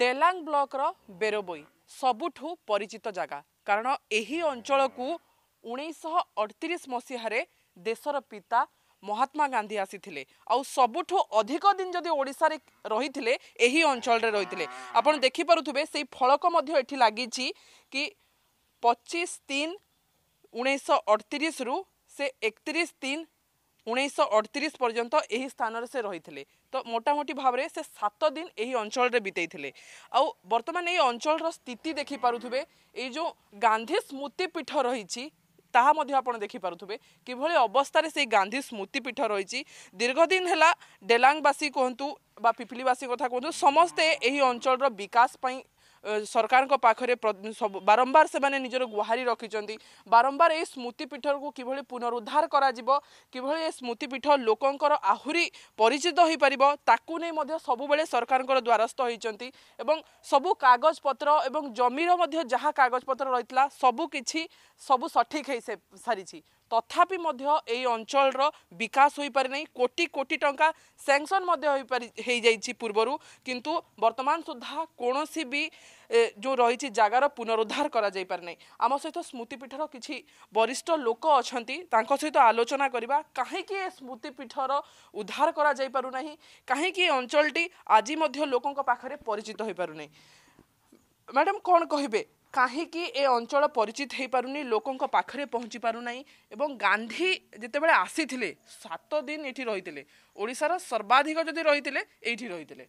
ଡେଲାଙ୍ଗ ବ୍ଲକର ବେରବୋଇ ସବୁଠୁ ପରିଚିତ ଜାଗା କାରଣ ଏହି ଅଞ୍ଚଳକୁ ଉଣେଇଶହ ଅଠତିରିଶ ମସିହାରେ ଦେଶର ପିତା ମହାତ୍ମା ଗାନ୍ଧୀ ଆସିଥିଲେ ଆଉ ସବୁଠୁ ଅଧିକ ଦିନ ଯଦି ଓଡ଼ିଶାରେ ରହିଥିଲେ ଏହି ଅଞ୍ଚଳରେ ରହିଥିଲେ ଆପଣ ଦେଖିପାରୁଥିବେ ସେଇ ଫଳକ ମଧ୍ୟ ଏଠି ଲାଗିଛି କି ପଚିଶ ତିନି ଉଣେଇଶହ ଅଠତିରିଶରୁ ସେ ଏକତିରିଶ ତିନି ଉଣେଇଶହ ଅଠତିରିଶ ପର୍ଯ୍ୟନ୍ତ ଏହି ସ୍ଥାନରେ ସେ ରହିଥିଲେ ତ ମୋଟାମୋଟି ଭାବରେ ସେ ସାତ ଦିନ ଏହି ଅଞ୍ଚଳରେ ବିତେଇଥିଲେ ଆଉ ବର୍ତ୍ତମାନ ଏହି ଅଞ୍ଚଳର ସ୍ଥିତି ଦେଖିପାରୁଥିବେ ଏଇ ଯେଉଁ ଗାନ୍ଧୀ ସ୍ମୃତିପୀଠ ରହିଛି ତାହା ମଧ୍ୟ ଆପଣ ଦେଖିପାରୁଥିବେ କିଭଳି ଅବସ୍ଥାରେ ସେଇ ଗାନ୍ଧୀ ସ୍ମୃତିପୀଠ ରହିଛି ଦୀର୍ଘଦିନ ହେଲା ଡେଲାଙ୍ଗବାସୀ କୁହନ୍ତୁ ବା ପିପିଲିବାସୀ କଥା କୁହନ୍ତୁ ସମସ୍ତେ ଏହି ଅଞ୍ଚଳର ବିକାଶ ପାଇଁ ସରକାରଙ୍କ ପାଖରେ ବାରମ୍ବାର ସେମାନେ ନିଜର ଗୁହାରି ରଖିଛନ୍ତି ବାରମ୍ବାର ଏ ସ୍ମୃତିପୀଠକୁ କିଭଳି ପୁନରୁଦ୍ଧାର କରାଯିବ କିଭଳି ଏ ସ୍ମୃତିପୀଠ ଲୋକଙ୍କର ଆହୁରି ପରିଚିତ ହୋଇପାରିବ ତାକୁ ନେଇ ମଧ୍ୟ ସବୁବେଳେ ସରକାରଙ୍କର ଦ୍ୱାରସ୍ଥ ହୋଇଛନ୍ତି ଏବଂ ସବୁ କାଗଜପତ୍ର ଏବଂ ଜମିର ମଧ୍ୟ ଯାହା କାଗଜପତ୍ର ରହିଥିଲା ସବୁ କିଛି ସବୁ ସଠିକ୍ ହୋଇ ସାରିଛି তথাপি মধ্য এই অঞ্চলর বিকাশ হয়ে পারি না কোটি কোটি টঙ্কা স্যাংশন হয়ে যাই পূর্বর কিন্তু বর্তমান সুদ্ধা কৌশি বি যে রয়েছে জায়গার পুনরুদ্ধার করা যাই পারে না আম সহ স্মৃতিপীঠর কিছু বরিষ্ঠ লোক অনেক সহ আলোচনা করা কী এ স্মৃতিপীঠর উদ্ধার করা যাই পু না কী এ অঞ্চলটি আজ মধ্য লোক পাখে পরিচিত হয়ে পু না ম্যাডাম কম কহবে କାହିଁକି ଏ ଅଞ୍ଚଳ ପରିଚିତ ହେଇପାରୁନି ଲୋକଙ୍କ ପାଖରେ ପହଞ୍ଚି ପାରୁନାହିଁ ଏବଂ ଗାନ୍ଧୀ ଯେତେବେଳେ ଆସିଥିଲେ ସାତ ଦିନ ଏଠି ରହିଥିଲେ ଓଡ଼ିଶାର ସର୍ବାଧିକ ଯଦି ରହିଥିଲେ ଏଇଠି ରହିଥିଲେ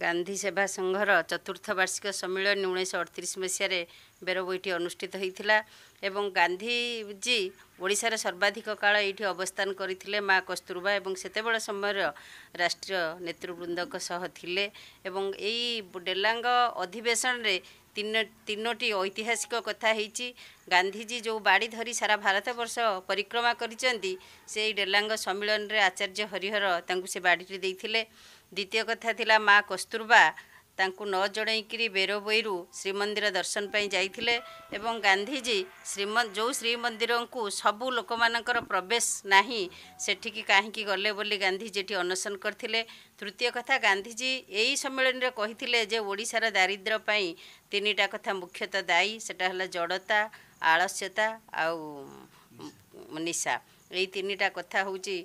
ଗାନ୍ଧୀ ସେବା ସଂଘର ଚତୁର୍ଥ ବାର୍ଷିକ ସମ୍ମିଳନୀ ଉଣେଇଶହ ଅଠତିରିଶ ମସିହାରେ ବେରବୈଠି ଅନୁଷ୍ଠିତ ହୋଇଥିଲା ଏବଂ ଗାନ୍ଧୀଜୀ ଓଡ଼ିଶାର ସର୍ବାଧିକ କାଳ ଏଇଠି ଅବସ୍ଥାନ କରିଥିଲେ ମା କସ୍ତୁରବା ଏବଂ ସେତେବେଳେ ସମୟର ରାଷ୍ଟ୍ରୀୟ ନେତୃବୃନ୍ଦଙ୍କ ସହ ଥିଲେ ଏବଂ ଏଇ ଡେଲାଙ୍ଗ ଅଧିବେଶନରେ ତିନୋ ତିନୋଟି ଐତିହାସିକ କଥା ହେଇଛି ଗାନ୍ଧୀଜୀ ଯେଉଁ ବାଡ଼ି ଧରି ସାରା ଭାରତବର୍ଷ ପରିକ୍ରମା କରିଛନ୍ତି ସେଇ ଡେଲାଙ୍ଗ ସମ୍ମିଳନୀରେ ଆଚାର୍ଯ୍ୟ ହରିହର ତାଙ୍କୁ ସେ ବାଡ଼ିଟି ଦେଇଥିଲେ ଦ୍ୱିତୀୟ କଥା ଥିଲା ମା' କସ୍ତୁରବା ତାଙ୍କୁ ନ ଜଣେଇକିରି ବେରବୋଇରୁ ଶ୍ରୀମନ୍ଦିର ଦର୍ଶନ ପାଇଁ ଯାଇଥିଲେ ଏବଂ ଗାନ୍ଧିଜୀ ଶ୍ରୀମ ଯେଉଁ ଶ୍ରୀମନ୍ଦିରଙ୍କୁ ସବୁ ଲୋକମାନଙ୍କର ପ୍ରବେଶ ନାହିଁ ସେଠିକି କାହିଁକି ଗଲେ ବୋଲି ଗାନ୍ଧିଜୀ ଏଠି ଅନଶନ କରିଥିଲେ ତୃତୀୟ କଥା ଗାନ୍ଧିଜୀ ଏହି ସମ୍ମିଳନୀରେ କହିଥିଲେ ଯେ ଓଡ଼ିଶାର ଦାରିଦ୍ର୍ୟ ପାଇଁ ତିନିଟା କଥା ମୁଖ୍ୟତଃ ଦାୟୀ ସେଟା ହେଲା ଜଡ଼ତା ଆଳସ୍ୟତା ଆଉ ନିଶା ଏଇ ତିନିଟା କଥା ହେଉଛି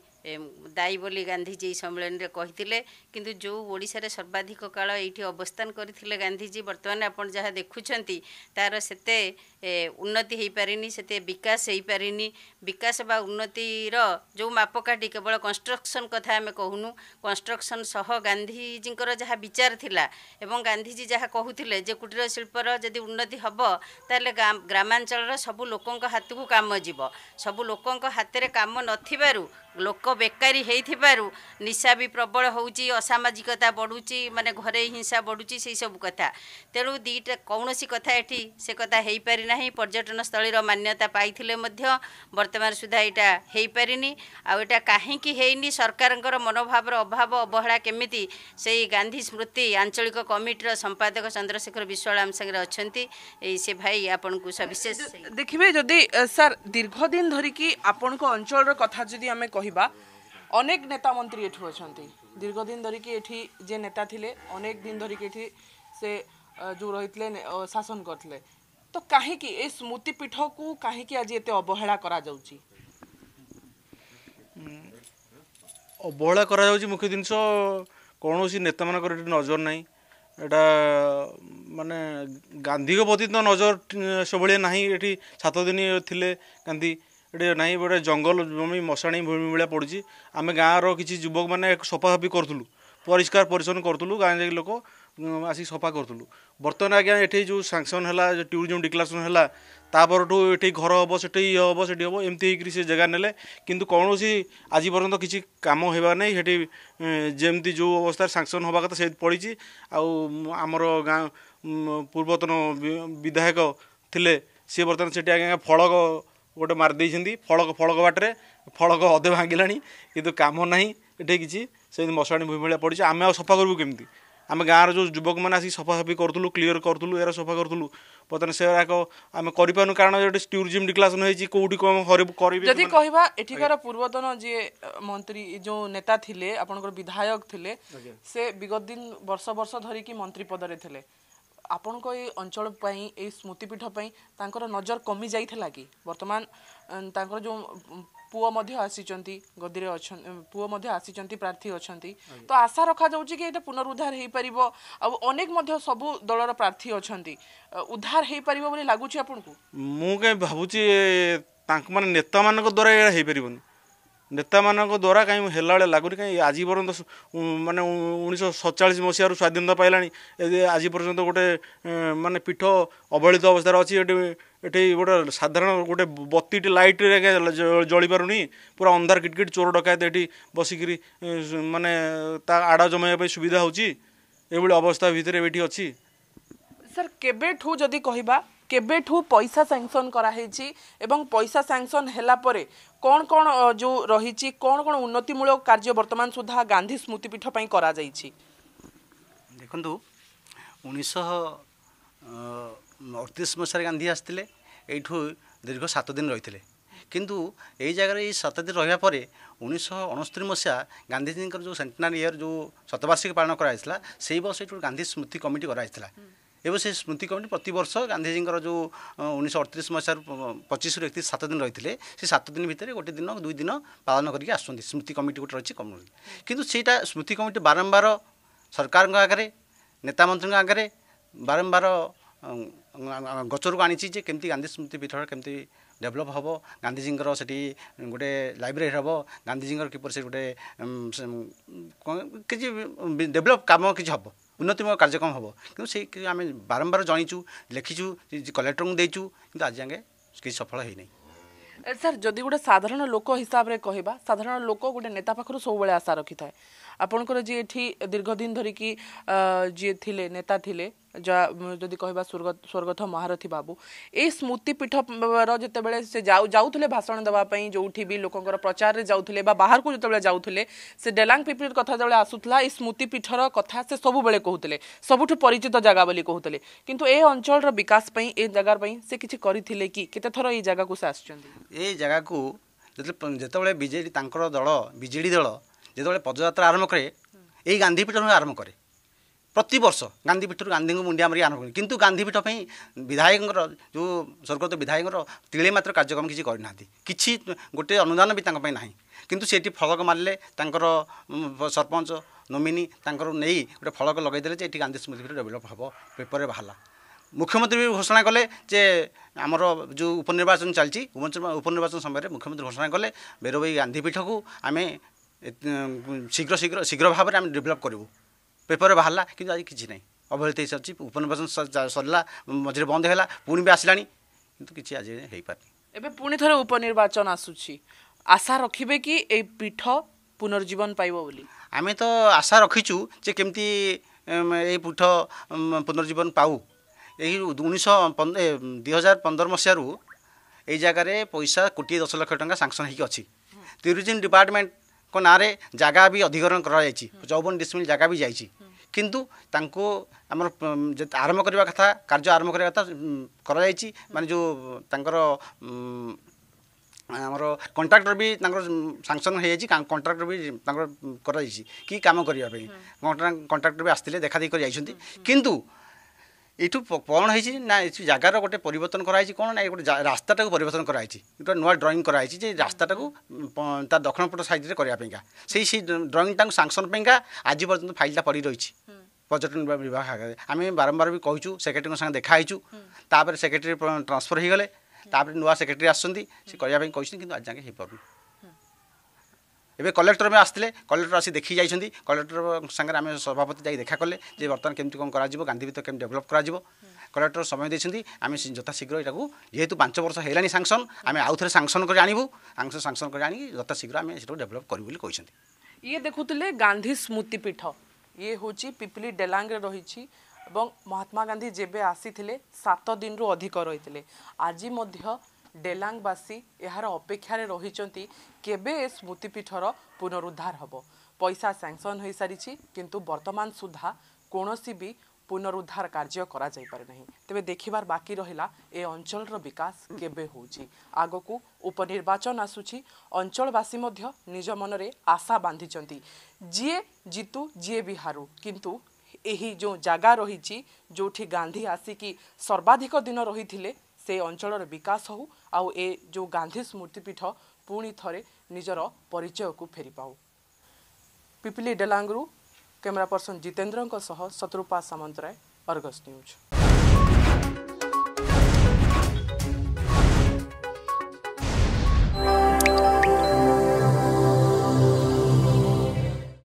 ଦାୟୀ ବୋଲି ଗାନ୍ଧିଜୀ ଏହି ସମ୍ମିଳନୀରେ କହିଥିଲେ କିନ୍ତୁ ଯେଉଁ ଓଡ଼ିଶାରେ ସର୍ବାଧିକ କାଳ ଏଇଠି ଅବସ୍ଥାନ କରିଥିଲେ ଗାନ୍ଧିଜୀ ବର୍ତ୍ତମାନ ଆପଣ ଯାହା ଦେଖୁଛନ୍ତି ତା'ର ସେତେ ଉନ୍ନତି ହେଇପାରିନି ସେତେ ବିକାଶ ହେଇପାରିନି ବିକାଶ ବା ଉନ୍ନତିର ଯେଉଁ ମାପକାଠି କେବଳ କନଷ୍ଟ୍ରକ୍ସନ୍ କଥା ଆମେ କହୁନୁ କନଷ୍ଟ୍ରକ୍ସନ୍ ସହ ଗାନ୍ଧିଜୀଙ୍କର ଯାହା ବିଚାର ଥିଲା ଏବଂ ଗାନ୍ଧିଜୀ ଯାହା କହୁଥିଲେ ଯେ କୁଟୀର ଶିଳ୍ପର ଯଦି ଉନ୍ନତି ହେବ ତାହେଲେ ଗ୍ରାମାଞ୍ଚଳର ସବୁ ଲୋକଙ୍କ ହାତକୁ କାମ ଯିବ ସବୁ ଲୋକଙ୍କ ହାତରେ କାମ ନଥିବାରୁ ଲୋକ ବେକାରୀ ହେଇଥିବାରୁ ନିଶା ବି ପ୍ରବଳ ହେଉଛି ଅସାମାଜିକତା ବଢ଼ୁଛି ମାନେ ଘରେ ହିଂସା ବଢ଼ୁଛି ସେଇସବୁ କଥା ତେଣୁ ଦୁଇଟା କୌଣସି କଥା ଏଠି ସେ କଥା ହେଇପାରିନା ନାହିଁ ପର୍ଯ୍ୟଟନସ୍ଥଳୀର ମାନ୍ୟତା ପାଇଥିଲେ ମଧ୍ୟ ବର୍ତ୍ତମାନ ସୁଦ୍ଧା ଏଇଟା ହେଇପାରିନି ଆଉ ଏଇଟା କାହିଁକି ହେଇନି ସରକାରଙ୍କର ମନୋଭାବର ଅଭାବ ଅବହେଳା କେମିତି ସେଇ ଗାନ୍ଧୀ ସ୍ମୃତି ଆଞ୍ଚଳିକ କମିଟିର ସମ୍ପାଦକ ଚନ୍ଦ୍ରଶେଖର ବିଶ୍ୱାଳ ଆମ ସାଙ୍ଗରେ ଅଛନ୍ତି ଏଇ ସେ ଭାଇ ଆପଣଙ୍କୁ ସବିଶେଷ ଦେଖିବେ ଯଦି ସାର୍ ଦୀର୍ଘ ଦିନ ଧରିକି ଆପଣଙ୍କ ଅଞ୍ଚଳର କଥା ଯଦି ଆମେ କହିବା ଅନେକ ନେତା ମନ୍ତ୍ରୀ ଏଠୁ ଅଛନ୍ତି ଦୀର୍ଘ ଦିନ ଧରିକି ଏଠି ଯିଏ ନେତା ଥିଲେ ଅନେକ ଦିନ ଧରିକି ଏଠି ସେ ଯେଉଁ ରହିଥିଲେ ଶାସନ କରିଥିଲେ ତ କାହିଁକି ଏ ସ୍ମୃତିପୀଠକୁ କାହିଁକି ଆଜି ଏତେ ଅବହେଳା କରାଯାଉଛି ଅବହେଳା କରାଯାଉଛି ମୁଖ୍ୟ ଜିନିଷ କୌଣସି ନେତାମାନଙ୍କର ଏଠି ନଜର ନାହିଁ ଏଇଟା ମାନେ ଗାନ୍ଧୀଙ୍କ ପ୍ରତି ତ ନଜର ସେଭଳିଆ ନାହିଁ ଏଠି ସାତ ଦିନ ଥିଲେ ଗାନ୍ଧୀ ଏଠି ନାହିଁ ଗୋଟେ ଜଙ୍ଗଲ ଜମି ମଶାଣି ଭୂମି ଭଳିଆ ପଡ଼ିଛି ଆମେ ଗାଁର କିଛି ଯୁବକମାନେ ସଫାସଫି କରୁଥିଲୁ পরিষ্কার পরিচ্ছন্ন করুলু গাঁ যাই লোক আসি সফা করুলু বর্তমান আজ্ঞা এটি যে স্যাংশন হল ট্যুরিজম ডিক্লারেসন হল তাপরঠু এটি ঘর হব সেটি ইয়ে হব সেটি হব এমতি হইকি সে জায়গা নেলে কিন্তু কৌশি আজি পর্যন্ত কিছু কাম হওয়া নাই সেটি যেমতি যে অবস্থায় স্যাংশন হওয়া কথা সে পড়িছি আমার গাঁ পূর্বতন বিধায়ক লে সি বর্তমান সেটি আজ্ঞা ফলক গোটে মারিদেছেন ফলক ফলক বাটরে ফলক অধে ভাঙ্গিলা কিন্তু কাম ନାହିଁ ଏଠି କିଛି ସେମିତି ମଶାଣି ଭୂଇଁ ଭଳିଆ ପଡ଼ିଛି ଆମେ ଆଉ ସଫା କରିବୁ କେମିତି ଆମେ ଗାଁର ଯେଉଁ ଯୁବକମାନେ ଆସିକି ସଫାସଫି କରୁଥିଲୁ କ୍ଲିଅର କରୁଥିଲୁ ଏହାର ସଫା କରୁଥିଲୁ ବର୍ତ୍ତମାନ ସେଗୁଡ଼ାକ ଆମେ କରିପାରୁନୁ କାରଣ ଏଠି ଟୁରିଜିମ୍ ଡିକ୍ଲାରେସନ୍ ହେଇଛି କେଉଁଠି କ'ଣ କରିବି ଯଦି କହିବା ଏଠିକାର ପୂର୍ବତନ ଯିଏ ମନ୍ତ୍ରୀ ଯେଉଁ ନେତା ଥିଲେ ଆପଣଙ୍କର ବିଧାୟକ ଥିଲେ ସେ ବିଗତ ଦିନ ବର୍ଷ ବର୍ଷ ଧରିକି ମନ୍ତ୍ରୀ ପଦରେ ଥିଲେ ଆପଣଙ୍କ ଏଇ ଅଞ୍ଚଳ ପାଇଁ ଏଇ ସ୍ମୃତିପୀଠ ପାଇଁ ତାଙ୍କର ନଜର କମି ଯାଇଥିଲା କି ବର୍ତ୍ତମାନ ତାଙ୍କର ଯେଉଁ ପୁଅ ମଧ୍ୟ ଆସିଛନ୍ତି ଗଦିରେ ଅଛନ୍ତି ପୁଅ ମଧ୍ୟ ଆସିଛନ୍ତି ପ୍ରାର୍ଥୀ ଅଛନ୍ତି ତ ଆଶା ରଖାଯାଉଛି କି ଏଇଟା ପୁନରୁଦ୍ଧାର ହେଇପାରିବ ଆଉ ଅନେକ ମଧ୍ୟ ସବୁ ଦଳର ପ୍ରାର୍ଥୀ ଅଛନ୍ତି ଉଦ୍ଧାର ହେଇପାରିବ ବୋଲି ଲାଗୁଛି ଆପଣଙ୍କୁ ମୁଁ କାଇଁ ଭାବୁଛି ତାଙ୍କ ମାନେ ନେତାମାନଙ୍କ ଦ୍ୱାରା ଏଇଟା ହେଇପାରିବନି ନେତାମାନଙ୍କ ଦ୍ୱାରା କାହିଁ ହେଲା ଭଳିଆ ଲାଗୁନି କାହିଁ ଆଜି ପର୍ଯ୍ୟନ୍ତ ମାନେ ଉଣେଇଶହ ସତଚାଳିଶ ମସିହାରୁ ସ୍ୱାଧୀନତା ପାଇଲାଣି ଆଜି ପର୍ଯ୍ୟନ୍ତ ଗୋଟେ ମାନେ ପୀଠ ଅବହେଳିତ ଅବସ୍ଥାରେ ଅଛି ଏଠି ଏଠି ଗୋଟେ ସାଧାରଣ ଗୋଟେ ବତିଟି ଲାଇଟ୍ରେ ଜଳିପାରୁନି ପୁରା ଅନ୍ଧାର କିଟକିଟ ଚୋର ଡକାୟତ ଏଠି ବସିକିରି ମାନେ ତା ଆଡ଼ ଜମାଇବା ପାଇଁ ସୁବିଧା ହେଉଛି ଏଭଳି ଅବସ୍ଥା ଭିତରେ ଏଠି ଅଛି ସାର୍ କେବେଠୁ ଯଦି କହିବା কেবেঠু পয়সা স্যাংশন করা হয়েছি এবং পয়সা স্যাংশন হেলা পরে কোন কোন যে রয়েছে কোন কোন উন্নতিমূলক কার্য বর্তমান সুদ্ধা গান্ধী স্মৃতিপীঠ পাই করা যাইছি দেখুন উনিশশহ অড়তিরিশ মশায় গান্ধী আসলে এইঠু দীর্ঘ সাত দিন রয়েছে কিন্তু এই জায়গায় এই সাত দিন রহা পরে উনিশশো অনস্তরি মশা গান্ধীজীঙ্কর যে সেন্টিনারি ইয়ার যে শতবার্ষিকী পালন করা হয়েছিল সেই বর্ষ এই গান্ধী স্মৃতি কমিটি করা হয়েছিল এবং সেই স্মৃতি কমিটি প্রতবর্ষ গান্ধীজীঙ্কর যে উনিশশো অড়তিশ মশার পঁচিশরু একত্রিশ সাত দিন রয়েছে সেই সাত দিন ভিতরে গোটে দিন দুই দিন পালন করি আসছেন স্মৃতি কমিটি গোটে রয়েছে কমিটি কিন্তু সেইটা স্মৃতি কমিটি বারম্বার সরকার আগে নেতামন্ত্রী আগে বারম্বার ଗଛରୁ ଆଣିଛି ଯେ କେମିତି ଗାନ୍ଧୀ ସ୍ମୃତି ପୀଠ କେମିତି ଡେଭଲପ୍ ହେବ ଗାନ୍ଧିଜୀଙ୍କର ସେଠି ଗୋଟେ ଲାଇବ୍ରେରୀ ହେବ ଗାନ୍ଧିଜୀଙ୍କର କିପରି ସେ ଗୋଟେ କିଛି ଡେଭଲପ୍ କାମ କିଛି ହେବ ଉନ୍ନତିମୂଳକ କାର୍ଯ୍ୟକ୍ରମ ହେବ କିନ୍ତୁ ସେଇ ଆମେ ବାରମ୍ବାର ଜଣିଛୁ ଲେଖିଛୁ କଲେକ୍ଟରଙ୍କୁ ଦେଇଛୁ କିନ୍ତୁ ଆଜି ଯାଏଁ କିଛି ସଫଳ ହୋଇନାହିଁ ସାର୍ ଯଦି ଗୋଟେ ସାଧାରଣ ଲୋକ ହିସାବରେ କହିବା ସାଧାରଣ ଲୋକ ଗୋଟେ ନେତା ପାଖରୁ ସବୁବେଳେ ଆଶା ରଖିଥାଏ ଆପଣଙ୍କର ଯିଏ ଏଠି ଦୀର୍ଘ ଦିନ ଧରିକି ଯିଏ ଥିଲେ ନେତା ଥିଲେ ଯଦି କହିବା ସ୍ୱର୍ଗତ ସ୍ୱର୍ଗତ ମହାରଥୀ ବାବୁ ଏଇ ସ୍ମୃତିପୀଠର ଯେତେବେଳେ ସେ ଯାଉ ଯାଉଥିଲେ ଭାଷଣ ଦେବା ପାଇଁ ଯେଉଁଠି ବି ଲୋକଙ୍କର ପ୍ରଚାରରେ ଯାଉଥିଲେ ବା ବାହାରକୁ ଯେତେବେଳେ ଯାଉଥିଲେ ସେ ଡେଲାଙ୍ଗ ପିପିର କଥା ଯେତେବେଳେ ଆସୁଥିଲା ଏଇ ସ୍ମୃତିପୀଠର କଥା ସେ ସବୁବେଳେ କହୁଥିଲେ ସବୁଠୁ ପରିଚିତ ଜାଗା ବୋଲି କହୁଥିଲେ କିନ୍ତୁ ଏ ଅଞ୍ଚଳର ବିକାଶ ପାଇଁ ଏ ଜାଗା ପାଇଁ ସେ କିଛି କରିଥିଲେ କି କେତେଥର ଏଇ ଜାଗାକୁ ସେ ଆସିଛନ୍ତି ଏଇ ଜାଗାକୁ ଯେତେବେଳେ ବିଜେଡ଼ି ତାଙ୍କର ଦଳ ବିଜେଡ଼ି ଦଳ ଯେତେବେଳେ ପଦଯାତ୍ରା ଆରମ୍ଭ କରେ ଏଇ ଗାନ୍ଧୀପୀଠରୁ ଆରମ୍ଭ କରେ प्रत वर्ष गान्धीपीठु गान्धी मुन्ड मारिउँदै किन गान्धीपीठप्रै विधायक जो स्वर्गत विधायक तिमी मतमिना गोटे अनुदान अनुदानप नै कि सि फल मारले तर सरपञ्च नोमिनको नै गए फलक गांधी गान्धी समिति डेभलप हबो पेपर बाला मुख्यमन्त्री घोषणा कले जे कलेर जो उपनिर्वाचन चाहिँ भुवन उपनिर्वाचन समयमा मुख्यमंत्री घोषणा कले बे गान्धीपीठको आमे शीघ्र शीघ्र शीघ्र भावले आज डेभलप गरौँ পেপর বাহারা কিন্তু আজ কিছু না অবহেলিত হয়ে সারিছি উপনির্বাচন সরলা মঝিরে বন্ধ হল পুঁ বি আসলা কিন্তু কিছু আজ হয়েপারি এবে পুনি থরে উপনির্বাচন আসুছি আশা রাখবে কি এই পীঠ পুনর্জীবন পাইব বলি আমি তো আশা রাখিছু যে কেমতি এই পীঠ পুনর্জীবন পাও এই উনিশশো দুই হাজার পনেরো মশারু এই জায়গায় পয়সা কোটি দশ লক্ষ টাকা সাংসন হয়েকি অছি ট্যুরিজম ডিপার্টমেন্ট ଙ୍କ ନାଁରେ ଜାଗା ବି ଅଧିକରଣ କରାଯାଇଛି ଚଉବନ ଡିସମିଲ୍ ଜାଗା ବି ଯାଇଛି କିନ୍ତୁ ତାଙ୍କୁ ଆମର ଆରମ୍ଭ କରିବା କଥା କାର୍ଯ୍ୟ ଆରମ୍ଭ କରିବା କଥା କରାଯାଇଛି ମାନେ ଯେଉଁ ତାଙ୍କର ଆମର କଣ୍ଟ୍ରାକ୍ଟର ବି ତାଙ୍କର ସାଙ୍ଗସନ୍ ହେଇଯାଇଛି କଣ୍ଟ୍ରାକ୍ଟର ବି ତାଙ୍କର କରାଯାଇଛି କି କାମ କରିବା ପାଇଁ କଣ୍ଟ୍ରାକ୍ଟର ବି ଆସିଥିଲେ ଦେଖାଦେଖି କରି ଯାଇଛନ୍ତି କିନ୍ତୁ ଏଇଠୁ କ'ଣ ହେଇଛି ନା ଏ ଜାଗାର ଗୋଟେ ପରିବର୍ତ୍ତନ କରାହେଇଛି କ'ଣ ନା ଏ ଗୋଟେ ରାସ୍ତାଟାକୁ ପରିବର୍ତ୍ତନ କରାହେଇଛି ଗୋଟେ ନୂଆ ଡ୍ରଇଂ କରାହେଇଛି ଯେ ରାସ୍ତାଟାକୁ ତା ଦକ୍ଷିଣ ପଟ ସାଇଡ଼୍ରେ କରିବା ପାଇଁକା ସେଇ ସେଇ ଡ୍ରଇଂଟାକୁ ସାଙ୍କସନ୍ ପାଇଁକା ଆଜି ପର୍ଯ୍ୟନ୍ତ ଫାଇଲ୍ଟା ପଡ଼ି ରହିଛି ପର୍ଯ୍ୟଟନ ବିଭାଗ ଆଗରେ ଆମେ ବାରମ୍ବାର ବି କହିଛୁ ସେକ୍ରେଟେରୀଙ୍କ ସାଙ୍ଗେ ଦେଖା ହେଇଛୁ ତାପରେ ସେକ୍ରେଟେରୀ ଟ୍ରାନ୍ସଫର୍ ହେଇଗଲେ ତାପରେ ନୂଆ ସେକ୍ରେଟେରୀ ଆସୁଛନ୍ତି ସେ କରିବା ପାଇଁ କହିଛନ୍ତି କିନ୍ତୁ ଆଜି ଯାଏଁ ହେଇପାରୁନି এবে কলেক্টর আমি আসলে কলেক্টর আসি দেখি যাই কলেক্টর সাংরে আমি সভাপতি যাই দেখা কলে যে বর্তমান কমিটি কম করা গান্ধী ভিতর কেমি ডেভেলপ করা কলেক্টর সময় দিয়েছেন আমি যথাশীঘ্র এটা যেহেতু পাঁচ বর্ষ হলানি সাংসন আমি আউথরে সাংসন করে আনবু সাংসন সাংসন করে আনি যথাশীঘ্র আমি সেটা ডেভেলপ করি বলে কিন্তু ইয়ে দেখুলে গান্ধী স্মৃতিপীঠ ইয়ে হচ্ছে পিপিলি ডেলাঙ্গে রয়েছে এবং মহাত্মা গান্ধী যেবে আসিলে সাত দিন অধিক রয়েছে আজি মধ্য ডেলাংবাসী ଡେଲାଙ୍ଗବାସୀ অপেক্ষার রয়েছেন কেবে এ স্মৃতিপীঠর পুনরুদ্ধার হব পয়সা স্যাংশন হয়ে সারিছি কিন্তু বর্তমান সুদ্ধা କୌଣସି বি পুনরুদ্ধার কার্য করা যাইপারে না তবে দেখিবার বাকি রহিলা এ অঞ্চলর বিকাশ কেবে হচ্ছে আগক উপনির্বাচন আসুচি অঞ্চলবাসী মধ্যে নিজ মনরে আশা বাঁধিছেন যিয়ে জিতু যিয়ে বি হারু কিন্তু এই যে জায়গা রয়েছে যেটি গান্ধী আসিকি সর্বাধিক দিন রয়েছে ସେହି ଅଞ୍ଚଳର ବିକାଶ ହେଉ ଆଉ ଏ ଯେଉଁ ଗାନ୍ଧୀ ସ୍ମୃତିପୀଠ ପୁଣି ଥରେ ନିଜର ପରିଚୟକୁ ଫେରିପାଉ ପିପିଲି ଡେଲାଙ୍ଗରୁ କ୍ୟାମେରା ପର୍ସନ୍ ଜିତେନ୍ଦ୍ରଙ୍କ ସହ ଶତ୍ରୁପା ସାମନ୍ତରାୟ ଅର୍ଗସ୍ ନ୍ୟୁଜ୍